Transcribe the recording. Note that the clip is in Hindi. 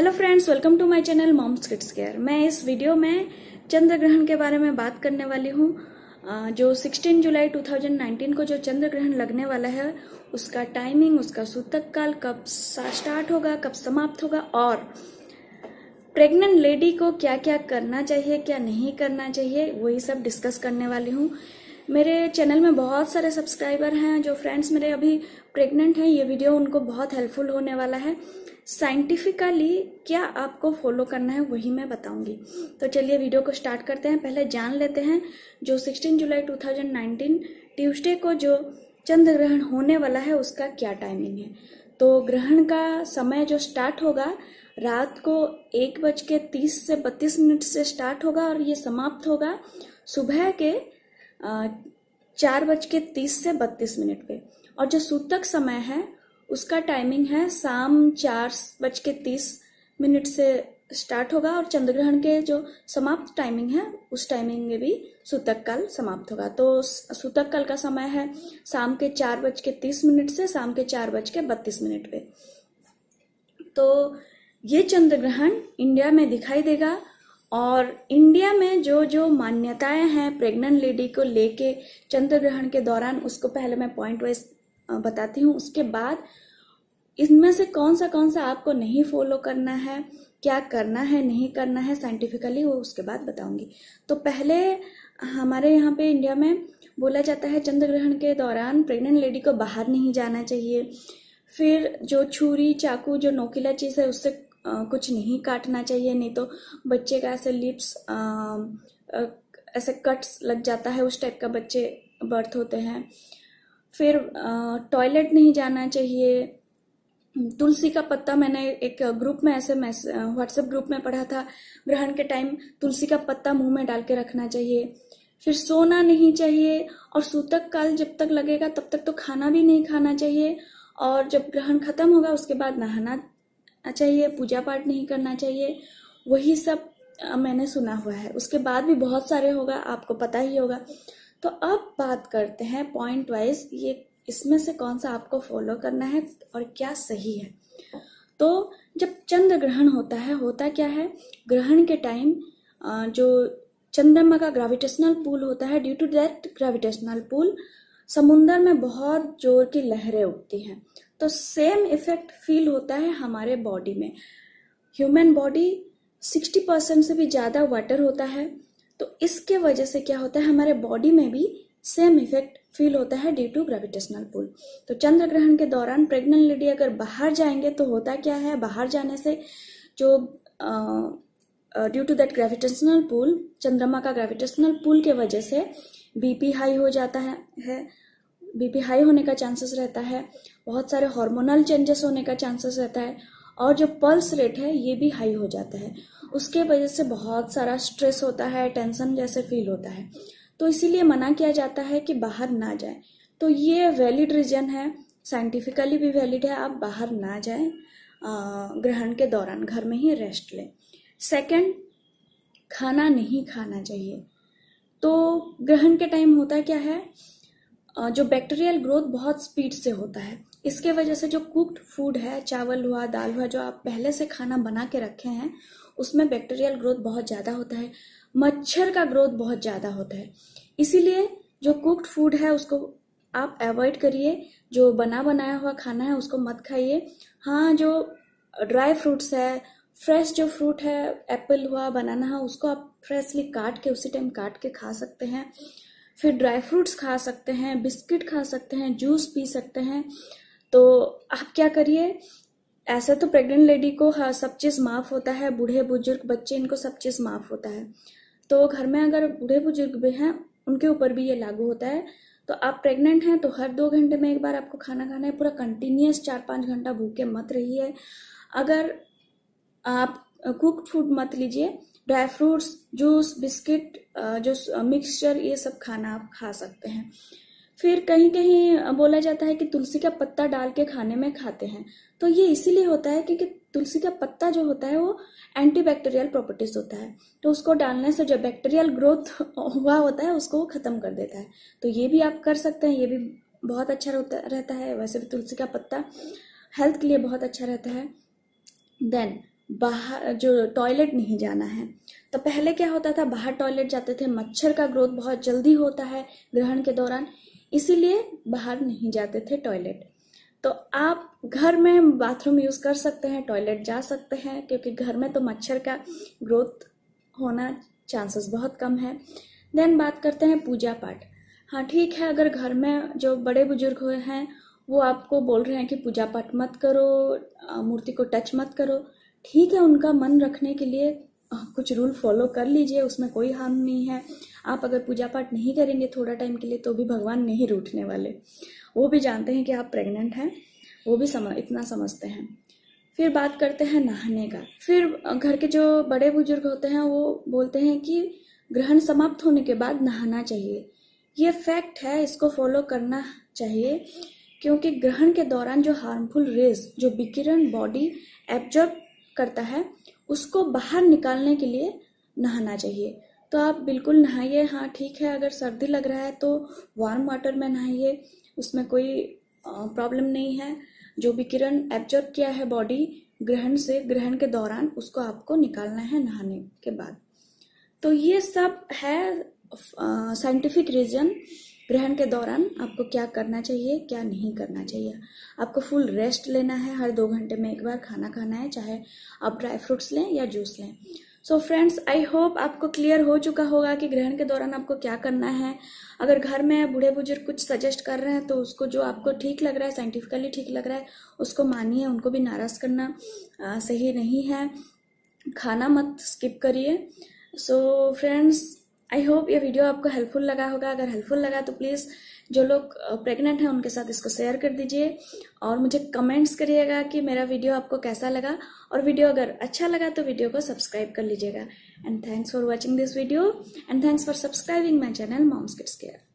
hello friends welcome to my channel moms kids care मैं इस वीडियो में चंद्र ग्रहण के बारे में बात करने वाली हूँ जो 16 जुलाई 2019 को जो चंद्र ग्रहण लगने वाला है उसका टाइमिंग उसका सूतक काल कब स्टार्ट होगा कब समाप्त होगा और प्रेग्नेंट लेडी को क्या क्या करना चाहिए क्या नहीं करना चाहिए वही सब डिस्कस करने वाली हूँ मेरे चैनल में बहुत सारे सब्सक्राइबर हैं जो फ्रेंड्स मेरे अभी प्रेग्नेंट हैं ये वीडियो उनको बहुत हेल्पफुल होने वाला है साइंटिफिकली क्या आपको फॉलो करना है वही मैं बताऊंगी तो चलिए वीडियो को स्टार्ट करते हैं पहले जान लेते हैं जो 16 जुलाई 2019 ट्यूसडे को जो चंद्र ग्रहण होने वाला है उसका क्या टाइमिंग है तो ग्रहण का समय जो स्टार्ट होगा रात को एक बज के तीस से बत्तीस मिनट से स्टार्ट होगा और ये समाप्त होगा सुबह के चार बज के तीस से बत्तीस मिनट पे और जो सूतक समय है उसका टाइमिंग है शाम चार बज के तीस मिनट से स्टार्ट होगा और चंद्रग्रहण के जो समाप्त टाइमिंग है उस टाइमिंग में भी सूतक काल समाप्त होगा तो सूतक काल का समय है शाम के चार बज के तीस मिनट से शाम के चार बज के बत्तीस मिनट पे तो ये चंद्रग्रहण इंडिया में दिखाई देगा और इंडिया में जो जो मान्यताएं हैं प्रेग्नेंट लेडी को लेके चंद्र ग्रहण के दौरान उसको पहले मैं पॉइंट वाइज बताती हूँ उसके बाद इनमें से कौन सा कौन सा आपको नहीं फॉलो करना है क्या करना है नहीं करना है साइंटिफिकली वो उसके बाद बताऊंगी तो पहले हमारे यहाँ पे इंडिया में बोला जाता है चंद्र ग्रहण के दौरान प्रेग्नेंट लेडी को बाहर नहीं जाना चाहिए फिर जो छुरी चाकू जो नोकीला चीज़ है उससे कुछ नहीं काटना चाहिए नहीं तो बच्चे का ऐसे लिप्स ऐसे कट्स लग जाता है उस टाइप का बच्चे बर्थ होते हैं फिर टॉयलेट नहीं जाना चाहिए तुलसी का पत्ता मैंने एक ग्रुप में ऐसे व्हाट्सएप ग्रुप में पढ़ा था ग्रहण के टाइम तुलसी का पत्ता मुंह में डाल के रखना चाहिए फिर सोना नहीं चाहिए और सूतक काल जब तक लगेगा तब तक तो खाना भी नहीं खाना चाहिए और जब ग्रहण खत्म होगा उसके बाद नहाना चाहिए पूजा पाठ नहीं करना चाहिए वही सब मैंने सुना हुआ है उसके बाद भी बहुत सारे होगा आपको पता ही होगा तो अब बात करते हैं पॉइंट वाइज ये इसमें से कौन सा आपको फॉलो करना है और क्या सही है तो जब चंद्र ग्रहण होता है होता क्या है ग्रहण के टाइम जो चंद्रमा का ग्रेविटेशनल पुल होता है due to that gravitational pull समुंदर में बहुत जोर की लहरें उठती हैं तो सेम इफेक्ट फील होता है हमारे बॉडी में ह्यूमन बॉडी 60 परसेंट से भी ज़्यादा वाटर होता है तो इसके वजह से क्या होता है हमारे बॉडी में भी सेम इफेक्ट फील होता है ड्यू टू ग्रेविटेशनल पुल तो चंद्र ग्रहण के दौरान प्रेग्नेंट लेडी अगर बाहर जाएंगे तो होता क्या है बाहर जाने से जो due to that gravitational pull चंद्रमा का ग्रेविटेशनल पुल के वजह से बीपी हाई हो जाता है, है बीपी हाई होने का चांसेस रहता है बहुत सारे हार्मोनल चेंजेस होने का चांसेस रहता है और जो पल्स रेट है ये भी हाई हो जाता है उसके वजह से बहुत सारा स्ट्रेस होता है टेंशन जैसे फील होता है तो इसीलिए मना किया जाता है कि बाहर ना जाए तो ये वैलिड रीजन है साइंटिफिकली भी वैलिड है आप बाहर ना जाए ग्रहण के दौरान घर में ही रेस्ट लें सेकंड खाना नहीं खाना चाहिए तो ग्रहण के टाइम होता क्या है जो बैक्टीरियल ग्रोथ बहुत स्पीड से होता है इसके वजह से जो कुक्ड फूड है चावल हुआ दाल हुआ जो आप पहले से खाना बना के रखे हैं उसमें बैक्टीरियल ग्रोथ बहुत ज़्यादा होता है मच्छर का ग्रोथ बहुत ज़्यादा होता है इसीलिए जो कुक्ड फूड है उसको आप अवॉइड करिए जो बना बनाया हुआ खाना है उसको मत खाइए हाँ जो ड्राई फ्रूट्स है फ्रेश जो फ्रूट है एप्पल हुआ बनाना हुआ उसको आप फ्रेशली काट के उसी टाइम काट के खा सकते हैं फिर ड्राई फ्रूट्स खा सकते हैं बिस्किट खा सकते हैं जूस पी सकते हैं तो आप क्या करिए ऐसा तो प्रेग्नेंट लेडी को हाँ सब चीज़ माफ़ होता है बूढ़े बुजुर्ग बच्चे इनको सब चीज़ माफ़ होता है तो घर में अगर बूढ़े बुजुर्ग भी हैं उनके ऊपर भी ये लागू होता है तो आप प्रेग्नेंट हैं तो हर दो घंटे में एक बार आपको खाना खाना है पूरा कंटिन्यूस चार पाँच घंटा भूखे मत रहिए अगर आप कुक फूड मत लीजिए ड्राई फ्रूट्स जूस बिस्किट जो मिक्सचर ये सब खाना आप खा सकते हैं फिर कहीं कहीं बोला जाता है कि तुलसी का पत्ता डाल के खाने में खाते हैं तो ये इसीलिए होता है क्योंकि तुलसी का पत्ता जो होता है वो एंटी प्रॉपर्टीज होता है तो उसको डालने से जो बैक्टीरियल ग्रोथ हुआ होता है उसको ख़त्म कर देता है तो ये भी आप कर सकते हैं ये भी बहुत अच्छा रहता है वैसे भी तुलसी का पत्ता हेल्थ के लिए बहुत अच्छा रहता है देन बाहर जो टॉयलेट नहीं जाना है तो पहले क्या होता था बाहर टॉयलेट जाते थे मच्छर का ग्रोथ बहुत जल्दी होता है ग्रहण के दौरान इसीलिए बाहर नहीं जाते थे टॉयलेट तो आप घर में बाथरूम यूज़ कर सकते हैं टॉयलेट जा सकते हैं क्योंकि घर में तो मच्छर का ग्रोथ होना चांसेस बहुत कम है देन बात करते हैं पूजा पाठ हाँ ठीक है अगर घर में जो बड़े बुजुर्ग हुए हैं वो आपको बोल रहे हैं कि पूजा पाठ मत करो मूर्ति को टच मत करो ठीक है उनका मन रखने के लिए कुछ रूल फॉलो कर लीजिए उसमें कोई हार्म नहीं है आप अगर पूजा पाठ नहीं करेंगे थोड़ा टाइम के लिए तो भी भगवान नहीं रूठने वाले वो भी जानते हैं कि आप प्रेग्नेंट हैं वो भी समझ इतना समझते हैं फिर बात करते हैं नहाने का फिर घर के जो बड़े बुजुर्ग होते हैं वो बोलते हैं कि ग्रहण समाप्त होने के बाद नहाना चाहिए ये फैक्ट है इसको फॉलो करना चाहिए क्योंकि ग्रहण के दौरान जो हार्मफुल रेज जो विकिरण बॉडी एब्जॉर्ब करता है उसको बाहर निकालने के लिए नहाना चाहिए तो आप बिल्कुल नहाइए हाँ ठीक है अगर सर्दी लग रहा है तो वार्म वाटर में नहाइए उसमें कोई प्रॉब्लम नहीं है जो भी किरण एब्जॉर्ब किया है बॉडी ग्रहण से ग्रहण के दौरान उसको आपको निकालना है नहाने के बाद तो ये सब है साइंटिफिक रीजन ग्रहण के दौरान आपको क्या करना चाहिए क्या नहीं करना चाहिए आपको फुल रेस्ट लेना है हर दो घंटे में एक बार खाना खाना है चाहे आप ड्राई फ्रूट्स लें या जूस लें सो फ्रेंड्स आई होप आपको क्लियर हो चुका होगा कि ग्रहण के दौरान आपको क्या करना है अगर घर में बूढ़े बुजुर्ग कुछ सजेस्ट कर रहे हैं तो उसको जो आपको ठीक लग रहा है साइंटिफिकली ठीक लग रहा है उसको मानिए उनको भी नाराज़ करना आ, सही नहीं है खाना मत स्किप करिए सो फ्रेंड्स आई होप ये वीडियो आपको हेल्पफुल लगा होगा अगर हेल्पफुल लगा तो प्लीज़ जो लोग प्रेग्नेंट हैं उनके साथ इसको शेयर कर दीजिए और मुझे कमेंट्स करिएगा कि मेरा वीडियो आपको कैसा लगा और वीडियो अगर अच्छा लगा तो वीडियो को सब्सक्राइब कर लीजिएगा and thanks for watching this video and thanks for subscribing my channel moms kids care